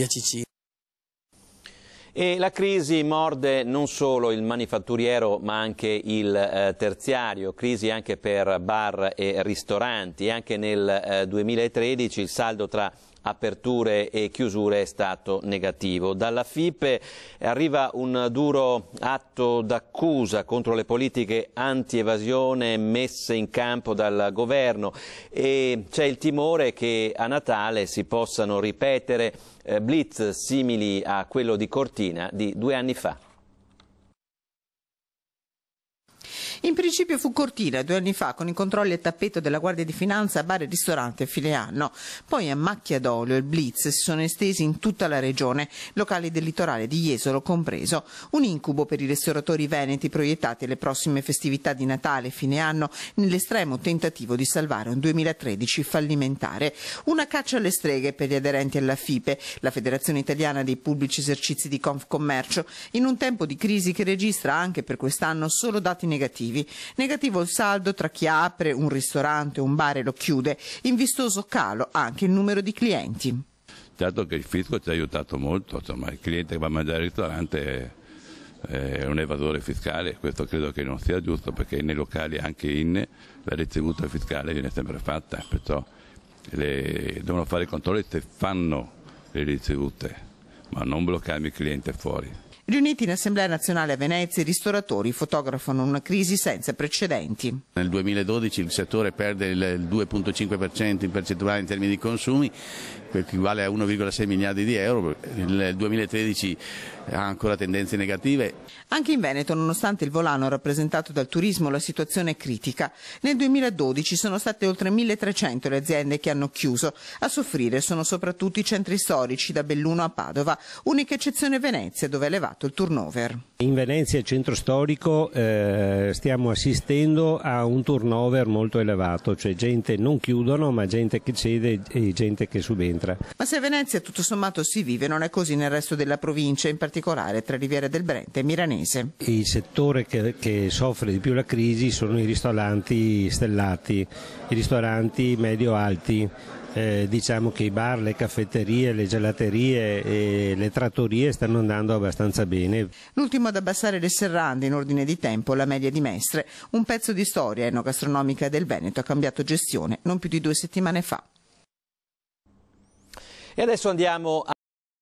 via E la crisi morde non solo il manifatturiero ma anche il eh, terziario, crisi anche per bar e ristoranti. Anche nel eh, 2013 il saldo tra aperture e chiusure è stato negativo. Dalla FIPE arriva un duro atto d'accusa contro le politiche anti-evasione messe in campo dal governo e c'è il timore che a Natale si possano ripetere eh, blitz simili a quello di Cortina di due anni fa. In principio fu Cortina due anni fa con i controlli a tappeto della Guardia di Finanza a bar e ristorante a fine anno. Poi a macchia d'olio e blitz si sono estesi in tutta la regione, locali del litorale di Jesolo compreso. Un incubo per i ristoratori veneti proiettati alle prossime festività di Natale e fine anno nell'estremo tentativo di salvare un 2013 fallimentare. Una caccia alle streghe per gli aderenti alla FIPE, la Federazione Italiana dei Pubblici Esercizi di Confcommercio, in un tempo di crisi che registra anche per quest'anno solo dati negativi negativi. Negativo il saldo tra chi apre un ristorante, un bar e lo chiude. In vistoso calo anche il numero di clienti. Certo che il fisco ci ha aiutato molto, insomma, il cliente che va a mangiare al ristorante è un evasore fiscale, questo credo che non sia giusto perché nei locali anche in la ricevuta fiscale viene sempre fatta, perciò le, devono fare i controlli se fanno le ricevute, ma non bloccarmi il cliente fuori. Riuniti in Assemblea Nazionale a Venezia, i ristoratori fotografano una crisi senza precedenti. Nel 2012 il settore perde il 2,5% in percentuale in termini di consumi, che equivale a 1,6 miliardi di euro. Nel 2013 ha ancora tendenze negative. Anche in Veneto, nonostante il volano rappresentato dal turismo, la situazione è critica. Nel 2012 sono state oltre 1300 le aziende che hanno chiuso. A soffrire sono soprattutto i centri storici da Belluno a Padova, unica eccezione Venezia dove è elevato il turnover. In Venezia, il centro storico, eh, stiamo assistendo a un turnover molto elevato, cioè gente non chiudono ma gente che cede e gente che subentra. Ma se a Venezia tutto sommato si vive non è così nel resto della provincia, in particolare particolare tra Riviera del Brente e Milanese. Il settore che, che soffre di più la crisi sono i ristoranti stellati, i ristoranti medio-alti, eh, diciamo che i bar, le caffetterie, le gelaterie e le trattorie stanno andando abbastanza bene. L'ultimo ad abbassare le serrande in ordine di tempo, la media di Mestre, un pezzo di storia enogastronomica del Veneto ha cambiato gestione non più di due settimane fa. E adesso andiamo a